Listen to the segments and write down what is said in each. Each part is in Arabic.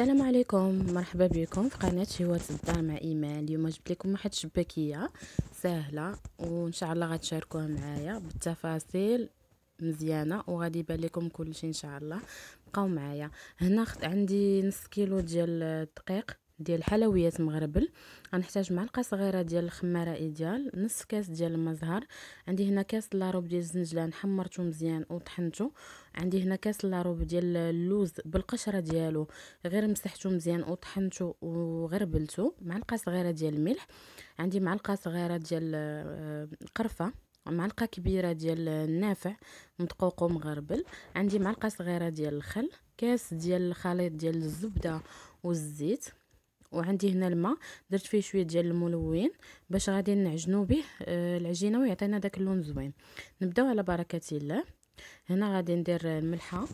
السلام عليكم مرحبا بكم في قناه شهوات الدار مع ايمان اليوم جبت لكم واحد الشباكيه سهله وان شاء الله غتشاركوها معايا بالتفاصيل مزيانه وغادي يبان لكم كلشي ان شاء الله بقاو معايا هنا عندي نص كيلو ديال الدقيق ديال الحلويات مغربل غنحتاج معلقه صغيره ديال الخماره ايديال نص كاس ديال زهر عندي هنا كاس لاروب ديال الزنجلان حمرته مزيان وطحنته عندي هنا كاس لاروب ديال اللوز بالقشره ديالو غير مسحته مزيان وطحنته وغربلته معلقه صغيره ديال الملح عندي معلقه صغيره ديال آه، قرفه معلقه كبيره ديال النافع مدقوق ومغربل عندي معلقه صغيره ديال الخل كاس ديال الخليط ديال الزبده والزيت وعندي هنا الماء درت فيه شويه ديال الملون باش غادي نعجنو به آه، العجينه ويعطينا داك اللون زوين نبداو على بركه الله هنا غادي ندير الملحه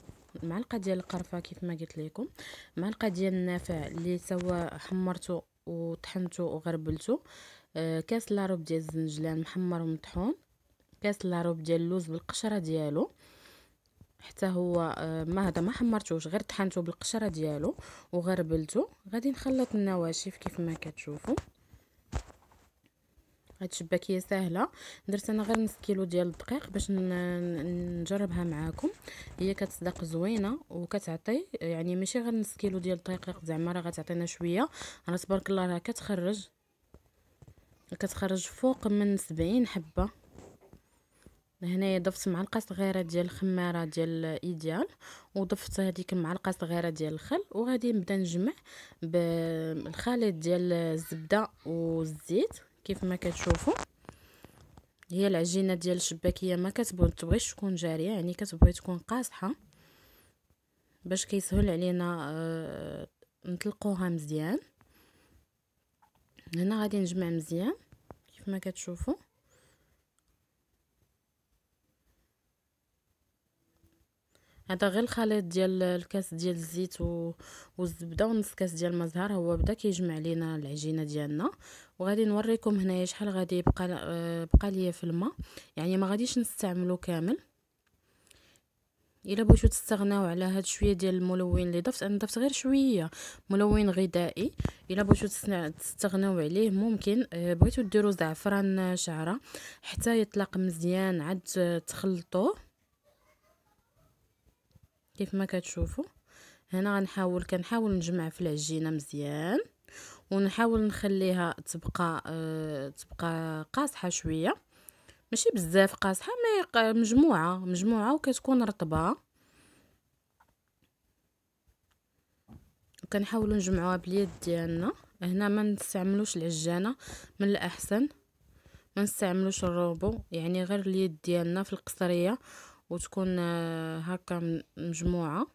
معلقه ديال القرفه كيف ما قلت لكم معلقه ديال النافع اللي سوا حمرته وطحنته وغربلته آه كاس لاروب ديال الزنجلان محمر ومطحون كاس لاروب ديال اللوز بالقشره ديالو حتى هو آه، ما هذا ما حمرتوش غير طحنته بالقشره ديالو وغربلته غادي نخلط النواشف كيف ما كتشوفوا هاد الشباكيه سهله درت انا غير نص كيلو ديال الدقيق باش نجربها معاكم هي كتصدق زوينه وكتعطي يعني ماشي غير نص كيلو ديال الدقيق زعما راه غتعطينا شويه راه تبارك الله راه كتخرج كتخرج فوق من 70 حبه هنايا ضفت معلقه صغيره ديال الخماره ديال ايديال وضفت هذيك المعلقه صغيره ديال الخل وغادي نبدا نجمع بالخليط ديال الزبده والزيت كيف ما كتشوفوا هي العجينه ديال الشباكيه ما كتبغيش تكون جاريه يعني كتبغي تكون قاصحه باش كيسهل علينا آه نطلقوها مزيان هنا غادي نجمع مزيان كيف ما كتشوفوا هذا غير الخليط ديال الكاس ديال الزيت و... والزبده ونص كاس ديال المزهر هو بدا كيجمع لينا العجينه ديالنا وغادي نوريكم هنايا شحال غادي يبقى آه، بقى ليا في الماء يعني ما غاديش نستعملو كامل الا بغيتو تستغناو على هاد شويه ديال الملون اللي ضفت انا ضفت غير شويه ملون غذائي الا بغيتو تستغناو عليه ممكن آه، بغيتو ديروا زعفران شعره حتى يطلق مزيان عاد آه، تخلطوه كيف ما كتشوفوا هنا غنحاول كنحاول نجمع في العجينه مزيان ونحاول نخليها تبقى أه تبقى قاصحه شويه ماشي بزاف قاصحه ما مجموعه مجموعه وكتكون رطبه وكنحاولوا نجمعوها باليد ديالنا هنا ما نستعملوش العجانه من الاحسن ما نستعملوش الروبو يعني غير اليد ديالنا في القصريه وتكون آه، هكا مجموعه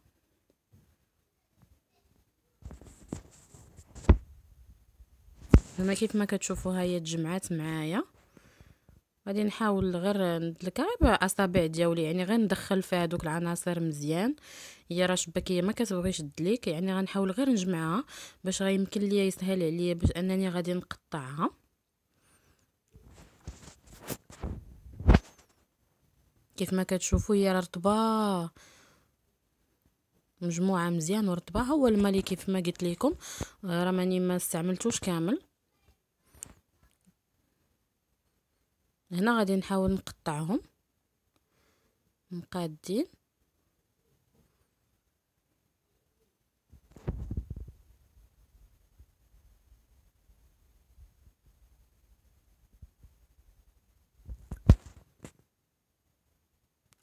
هما كيف ما كتشوفوا هاي تجمعات معايا غادي نحاول غير ندلك غير باصابع ديالي يعني غير ندخل فيها هادوك العناصر مزيان هي راه شبكيه ما كتبغيش دليك يعني غنحاول غير نجمعها باش غيمكن ليا يسهل عليا باش انني غادي نقطعها كيف ما كتشوفوا هي رطبه مجموعه مزيان ورطبه هو الماء كيف ما قلت لكم آه، راه ماني ما استعملتوش كامل هنا غادي نحاول نقطعهم مقادين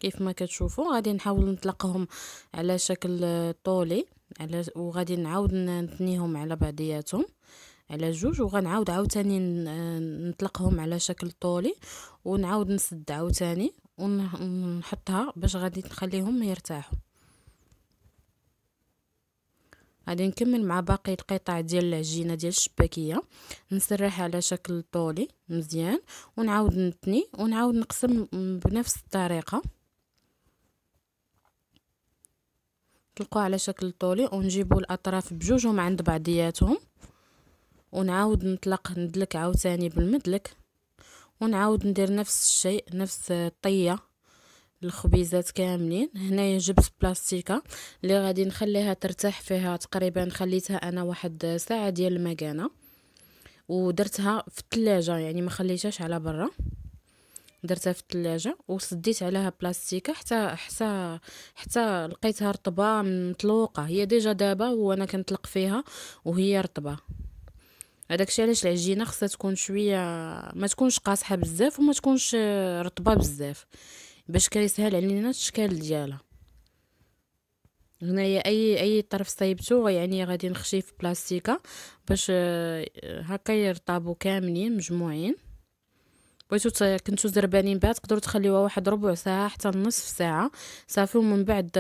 كيف ما كتشوفوا غادي نحاول نطلقهم على شكل طولي على وغادي نعاود نثنيهم على بعضياتهم على جوج وغنعاود عاوتاني نطلقهم على شكل طولي ونعاود نسد عاوتاني ونحطها باش غادي نخليهم يرتاحوا غادي نكمل مع باقي القطع ديال العجينه ديال الشباكيه نسرح على شكل طولي مزيان ونعاود نتني ونعاود نقسم بنفس الطريقه نطلقوه على شكل طولي ونجيبو الاطراف بجوجهم عند بعضياتهم ونعاود نطلق ندلك عاوتاني بالمدلك ونعاود ندير نفس الشيء نفس الطيه الخبيزات كاملين هنايا جبت بلاستيكه اللي غادي نخليها ترتاح فيها تقريبا خليتها انا واحد ساعه ديال المكانه ودرتها في الثلاجه يعني ما خليتهاش على برا درتها في الثلاجه وسديت عليها بلاستيكه حتى حتى حتى لقيتها رطبه مطلوقه هي ديجا دابا وانا كنطلق فيها وهي رطبه الشيء علاش العجينه خصها تكون شويه ما تكونش قاصحه بزاف وما تكونش آه، رطبه بزاف باش كيسهل علينا الشكل ديالها هنايا اي اي طرف صايبته يعني غادي نخشيه في بلاستيكه باش آه، هكا يرطبوا كاملين مجموعين بغيتو كنتو زربانين بها تقدروا تخليوها واحد ربع ساعه حتى نصف ساعه صافي ومن بعد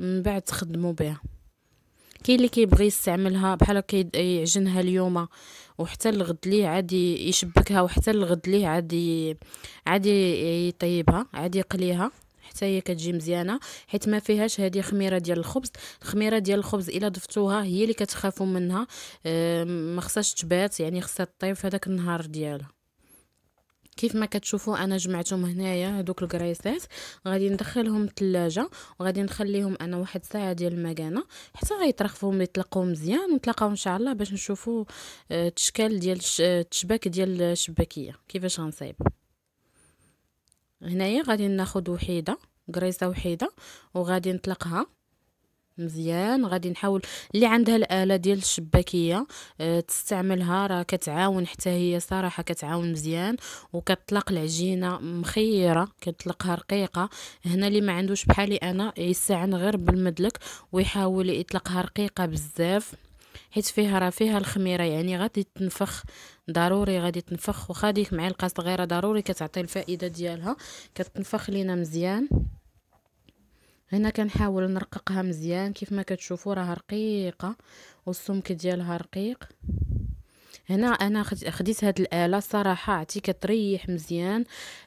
من بعد تخدموا بها كاين اللي كيبغي يستعملها بحال هكا يعجنها اليوم وحتى الغد ليه عادي يشبكها وحتى الغد ليه عادي عادي يطيبها عادي يقليها حتى هي كتجي مزيانه حيت ما فيهاش هذه خميره ديال الخبز الخميره ديال الخبز الا ضفتوها هي اللي كتخافوا منها آه، ما خصهاش تبات يعني خصها طيب في هذاك النهار ديالها كيف ما كتشوفوا انا جمعتهم هنايا هذوك الكريسات غادي ندخلهم الثلاجه وغادي نخليهم انا واحد ساعه ديال المكانه حتى غيترخفوا ويتلقاو مزيان ونتلاقاو ان شاء الله باش نشوفوا التشكال آه، ديال التشباك آه، ديال الشباكيه كيفاش غنصايب هنايا غادي ناخذ وحيده كريسه وحيده وغادي نطلقها مزيان غادي نحاول اللي عندها الاله ديال الشباكيه أه تستعملها راه كتعاون حتى هي صراحه كتعاون مزيان وكتطلق العجينه مخيره كتطلقها رقيقه هنا اللي ما عندوش بحالي انا يستعن غير بالمدلك ويحاول يطلقها رقيقه بزاف حيت فيها راه فيها الخميره يعني غادي تنفخ ضروري غادي تنفخ وخا ديك معلقه صغيره ضروري كتعطي الفائده ديالها كتنفخ لينا مزيان هنا كنحاول نرققها مزيان كيف ما كتشوفوا راها رقيقه والسمك ديالها رقيق هنا انا خديت هاد الاله صراحه عتي كتريح مزيان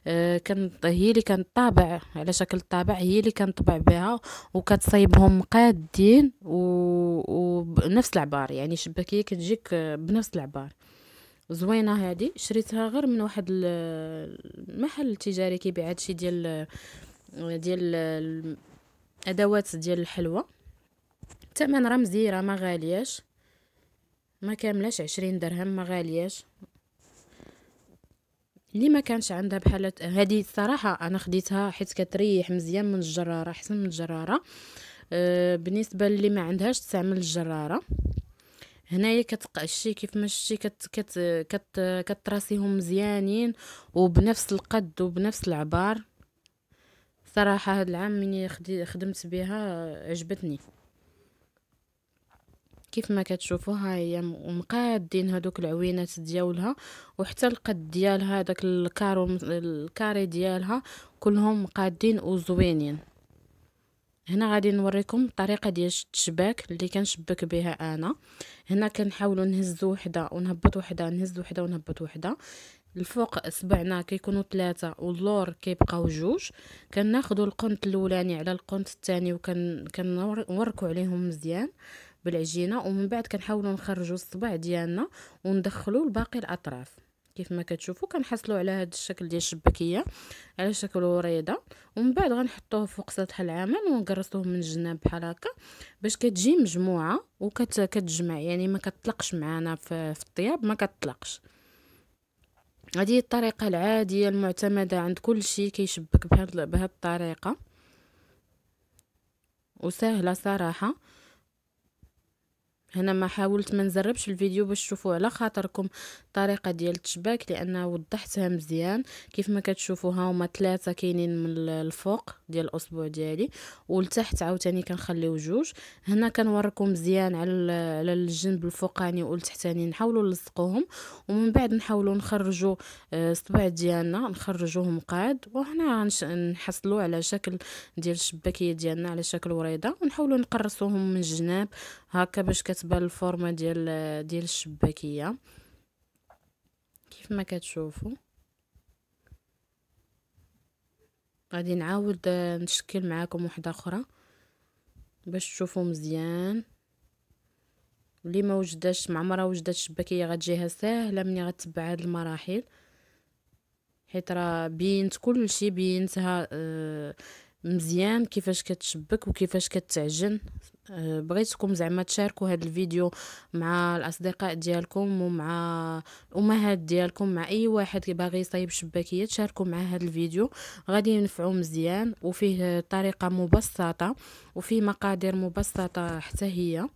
آه كان هي اللي كنطابع على شكل طابع هي اللي كنطبع بها وكتصايبهم قادين وبنفس العبار يعني شباكيه كتجيك بنفس العبار زوينه هادي شريتها غير من واحد المحل التجاري كيبيع هادشي ديال ديال ادوات ديال الحلوى الثمن راه مزيره ما غالياش ما كاملاش عشرين درهم ما غالياش اللي ما كانش عندها بحال هذه الصراحه انا خديتها حيت كتريح مزيان من الجراره احسن من الجراره أه، بالنسبه اللي ما عندهاش تستعمل الجراره هنايا كتقشي كيف ما شتي كت كت كتراسيهم مزيانين وبنفس القد وبنفس العبار صراحه هاد العام مني خدمت بها عجبتني كيف ما ها هي مقادين هذوك العوينات ديالها وحتى القد ديالها داك الكارو الكاري ديالها كلهم مقادين وزوينين هنا غادي نوريكم الطريقه ديال الشباك اللي كنشبك بها انا هنا كنحاولوا نهزو وحده ونهبط وحده نهز وحده ونهبط وحده الفوق سبعنا كيكونوا ثلاثة واللور كيبقاو جوج كناخذوا القنت الاولاني على القنت الثاني وكنوركوا عليهم مزيان بالعجينه ومن بعد كنحاولوا نخرجوا الصبع ديالنا وندخلوا الباقي الاطراف كيف ما كتشوفوا كنحصلوا على هذا الشكل ديال الشباكيه على شكل وريضه ومن بعد غنحطوه فوق سطح العمل ونقرصوه من الجناب بحال هكا باش كتجي مجموعه وكتجمع يعني ما كتطلقش معانا في, في الطياب ما كتطلقش هذه الطريقه العاديه المعتمده عند كل شيء كيشبك بهذه الطريقه وسهله صراحه هنا ما حاولت ما نزربش الفيديو باش تشوفوا على خاطركم الطريقه ديال التشباك لان وضحتها مزيان كيف ما كتشوفوها هما ثلاثه كاينين من الفوق ديال الاسبوع ديالي ولتحت عاوتاني كنخليو جوج هنا كنوريكم مزيان على على الجنب الفوقاني والتحتاني نحاولوا نلصقوهم ومن بعد نحاولوا نخرجوا آه، الصبع ديالنا نخرجوهم قاعد وهنا نحصلوا على شكل ديال الشباكيه ديالنا على شكل وريضه ونحاولوا نقرصوهم من الجناب هكا باش كتبان الفورمه ديال ديال الشباكيه كيف ما كتشوفوا غادي نعاود نشكل معاكم واحده اخرى باش تشوفوا مزيان اللي ما وجداتش مع مره وجدات شباكية غتجيها ساهله ملي غتبع هاد المراحل حيت راه بينت كلشي بينتها آه، مزيان كيفاش كتشبك وكيفاش كتعجن آه، بغيتكم زعما تشاركوا هذا الفيديو مع الاصدقاء ديالكم ومع الامهات ديالكم مع اي واحد باغي يصايب شباكيه تشاركوا معاه هذا الفيديو غادي ينفعو مزيان وفيه طريقه مبسطه وفيه مقادير مبسطه حتى هي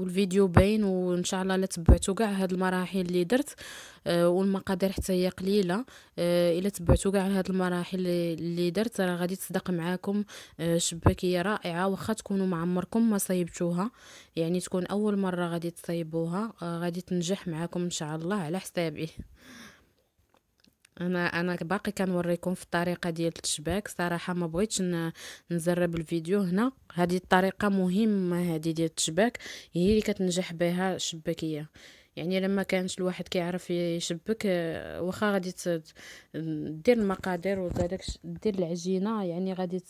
والفيديو باين وان شاء الله لا تبعتوا كاع هاد المراحل اللي درت آه والمقادير حتى هي قليله آه الا تبعتوا كاع هاد المراحل اللي درت راه غادي تصدق معاكم آه شباكيه رائعه واخا تكونوا معمركم ما صايبتوها يعني تكون اول مره غادي تصايبوها آه غادي تنجح معاكم ان شاء الله على حسابي انا انا باقي كنوريكم في الطريقه ديال التشباك صراحه ما بغيتش نزرب الفيديو هنا هذه الطريقه مهمه هذه ديال التشباك هي اللي كتنجح بها الشباكيه يعني لما كانش الواحد كيعرف يشبك آه، واخا غادي دير المقادير وكذاك دير العجينه يعني غادي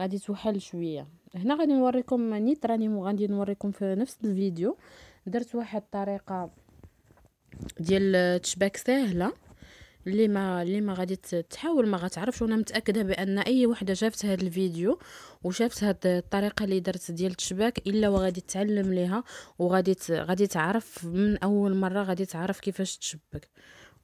غادي توحل شويه هنا غادي نوريكم نيت راني غادي نوريكم في نفس الفيديو درت واحد الطريقه ديال التشباك ساهله اللي ما اللي ما غادي تحاول ما غتعرفش وانا متاكده بان اي وحده شافت هذا الفيديو وشافت هاد الطريقه اللي درت ديال التشباك الا وغادي تعلم ليها وغادي غادي تعرف من اول مره غادي تعرف كيفاش تشبك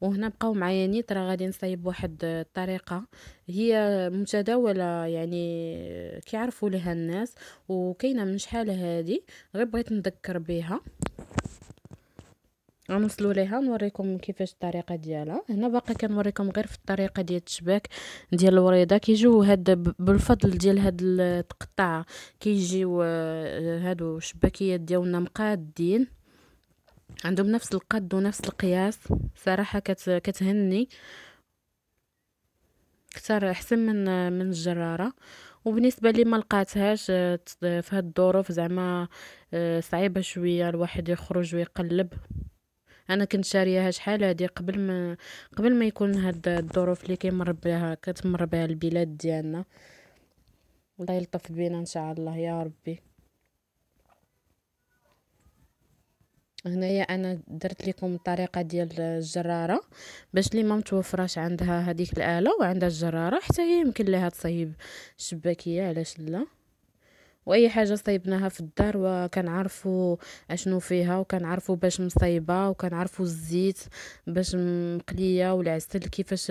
وهنا بقاو معايا نيت راه غادي نصايب واحد الطريقه هي متداوله يعني كيعرفوا لها الناس وكاينه من شحال هادي غير بغيت نذكر بها غنوصلوا ليها نوريكم كيفاش الطريقه ديالها هنا باقي كنوريكم غير في الطريقه ديال الشباك ديال الوريده كيجيو هاد بالفضل ديال هاد التقطع كيجيو آه، هادو الشباكيات ديالنا مقادين عندهم نفس القد ونفس القياس صراحه كت كتهني كتر احسن من من الجراره وبالنسبه لي ما لقاتهاش آه، في هاد الظروف زعما آه، صعيبه شويه الواحد يخرج ويقلب انا كنت شارياها شحال هادي قبل ما قبل ما يكون هاد الظروف اللي كيمر بها كتمر بها البلاد ديالنا الله يلطف بينا ان شاء الله يا ربي هنايا انا درت لكم الطريقه ديال الجراره باش اللي ما متوفراش عندها هذيك الاله وعندها الجراره حتى هي يمكن لها تصيب الشباكيه علاش لا واي حاجه صايبناها في الدار عارفوا اشنو فيها عارفوا باش مصايبه عارفوا الزيت باش مقليه والعسل كيفاش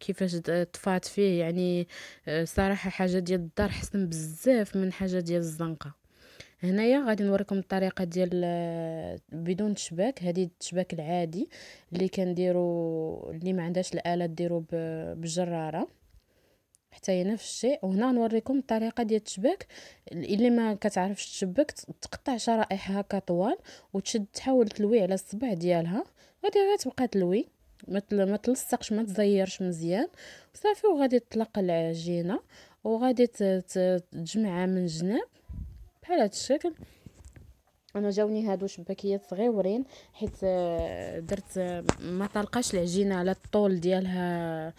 كيفاش طفات فيه يعني آه، صراحه حاجه ديال الدار حسن بزاف من حاجه ديال الزنقه هنايا غادي نوريكم الطريقه ديال آه، بدون تشباك هذه التشباك العادي اللي كنديرو اللي ما عندهاش الاله ديرو بالجراره حتى هي نفس الشيء وهنا نوريكم الطريقه ديال التشباك اللي ما كتعرفش تشبك تقطع شرائح هكا طوال وتشد تحاول تلوي على الصبع ديالها غادي تبقى تلوي ما تلصقش ما تزيرش مزيان صافي وغادي تطلق العجينه وغادي تجمعها من جناب بحال هذا الشكل انا جاوني هادو شباكيات صغيورين حيت آه، درت آه، ما طلقاش العجينه على الطول ديالها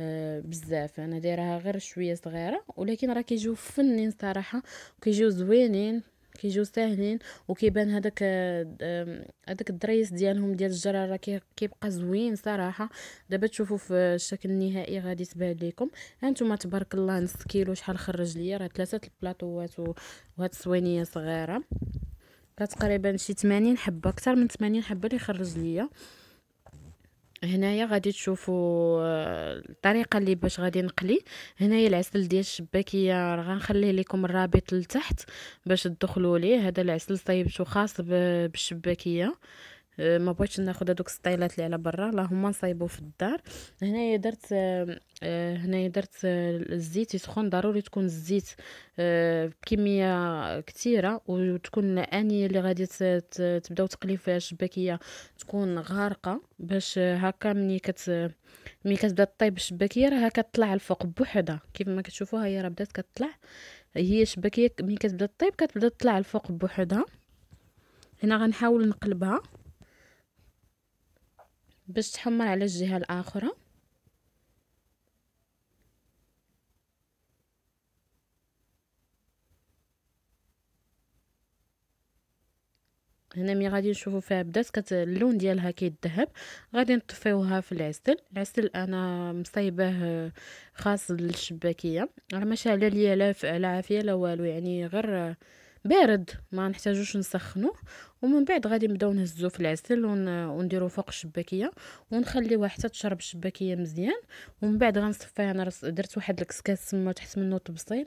آه، بزاف انا دايرها غير شويه صغيره ولكن راه كيجيو فنين صراحه كيجيو زوينين كيجيو ساهلين وكيبان هذاك آه، هذاك الدريس ديالهم ديال الجراره كيبقى زوين صراحه دابا تشوفوا في الشكل النهائي غادي تبان لكم هانتوما تبارك الله نص كيلو شحال خرج ليا راه ثلاثه البلاطوات وهاد الصوينيه صغيره تقريبا شي 80 حبه اكثر من 80 حبه اللي خرج ليا هنايا غادي تشوفوا آه، الطريقه اللي باش غادي نقلي هنايا العسل ديال الشباكيه راه غنخلي لكم الرابط لتحت باش تدخلوا ليه هذا العسل صايبته خاص بالشباكيه أه، ما بغيتش ناخد هذوك السطيلات اللي على برا اللهم نصايبو في الدار هنايا درت أه، هنايا درت أه، الزيت يسخن ضروري تكون الزيت بكميه كثيره وتكون انيه اللي غادي تبداو تقلي فيها الشباكيه تكون غارقه باش هكا ملي كت ملي كتبدا طيب الشباكيه راه كتطلع الفوق بوحدها كيف ما كتشوفوها هي راه بدات كتطلع هي الشباكيه ملي كتبدا طيب كتبدا تطلع الفوق بوحدها هنا غنحاول نقلبها باش تحمر على الجهة الآخرى هنا ملي غادي نشوفوا فيها بدات كت اللون ديالها كيدهب غادي نطفيوها في العسل العسل انا مصايباه خاص للشباكيه راه ماشي على ليا لا عافيه لا والو يعني غير بارد ما نحتاجوش نسخنوه ومن بعد غادي نبداو نهزو في العسل ونديرو فوق الشباكيه ونخليوها حتى تشرب الشباكيه مزيان ومن بعد غنصفيها انا درت واحد الكسكاس تما تحت منه الطبسيل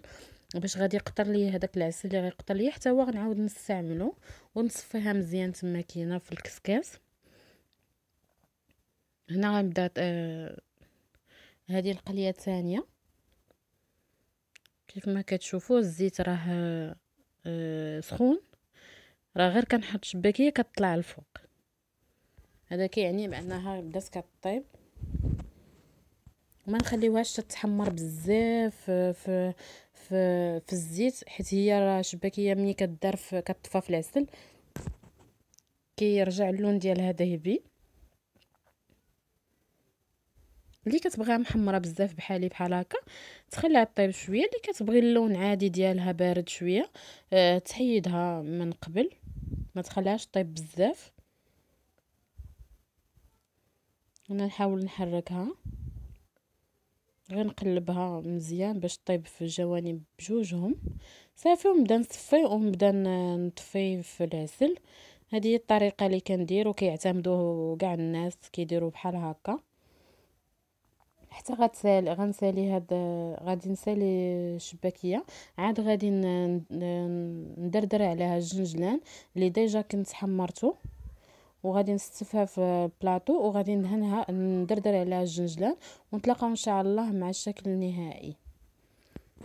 باش غادي يقطر لي هذاك العسل اللي غيقطر لي حتى هو غنعاود نستعملو ونصفيها مزيان تما كاينه في الكسكاس هنا غنبدا آه هذه القليه الثانيه كيف ما كتشوفوا الزيت راه آه، سخون راه غير كنحط شباكيه كتطلع الفوق هذا كيعني بانها بدات كطيب وما نخليوهاش تتحمر بزاف في في في الزيت حيت هي راه شباكيه ملي كدار كتطفى في العسل كيرجع اللون ديالها ذهبي اللي كتبغيها محمره بزاف بحالي بحال هكا تخليها طيب شويه اللي كتبغي اللون عادي ديالها بارد شويه أه تحيدها من قبل ما تخليهاش طيب بزاف انا نحاول نحركها غير نقلبها مزيان باش طيب في الجوانب بجوجهم صافي ونبدا نصفي ونبدا نطفي في العسل هذه هي الطريقه اللي كندير وكيعتمدوه كاع الناس كيديروا بحال هكا حتى غتسالي غنسالي هاد غادي نسالي الشباكيه عاد غادي ندردر عليها الجنجلان اللي ديجا كنت حمرته وغادي نستفها في بلاطو وغادي ندهنها ندردر عليها الجنجلان ونتلاقاو ان شاء الله مع الشكل النهائي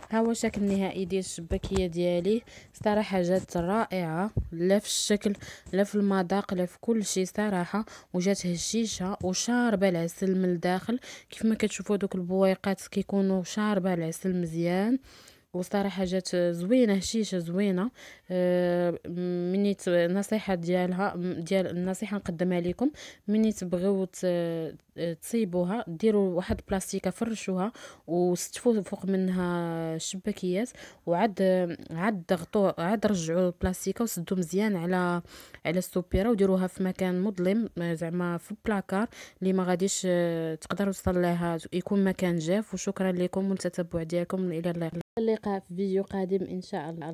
ها هو الشكل النهائي ديال الشباكيه ديالي صراحه جات رائعه لا في الشكل لا في المذاق لا في كل شيء صراحه وجات هشيشه وشاربه العسل من الداخل كيف ما كتشوفوا دوك البويقات كيكونوا شاربه العسل مزيان وصراحة جات زوينة هشيشة زوينة أه مني النصيحة ديالها ديال النصيحة نقدمها لكم مني تبغيو تصيبوها ديروا واحد بلاستيكه فرشوها وستفوا فوق منها الشباكيات وعاد عاد ضغطوا عاد رجعوا البلاستيكه وسدوا مزيان على على السوبيره وديروها في مكان مظلم آه، زعما في البلاكار اللي ما غاديش آه، تقدروا تصليها يكون مكان جاف وشكرا لكم والتتبع ديالكم الى اللقاء في فيديو قادم ان شاء الله